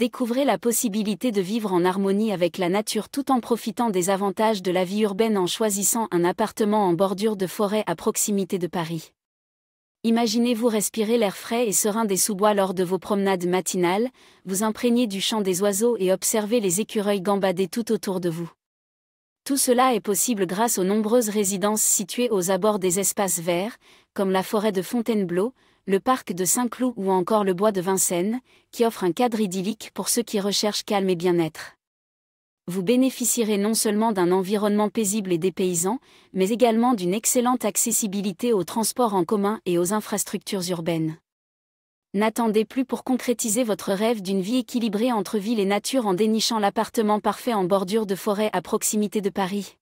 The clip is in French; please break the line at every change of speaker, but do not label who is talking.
découvrez la possibilité de vivre en harmonie avec la nature tout en profitant des avantages de la vie urbaine en choisissant un appartement en bordure de forêt à proximité de Paris. Imaginez-vous respirer l'air frais et serein des sous-bois lors de vos promenades matinales, vous imprégner du chant des oiseaux et observer les écureuils gambader tout autour de vous. Tout cela est possible grâce aux nombreuses résidences situées aux abords des espaces verts, comme la forêt de Fontainebleau, le parc de Saint-Cloud ou encore le bois de Vincennes, qui offre un cadre idyllique pour ceux qui recherchent calme et bien-être. Vous bénéficierez non seulement d'un environnement paisible et dépaysant, mais également d'une excellente accessibilité aux transports en commun et aux infrastructures urbaines. N'attendez plus pour concrétiser votre rêve d'une vie équilibrée entre ville et nature en dénichant l'appartement parfait en bordure de forêt à proximité de Paris.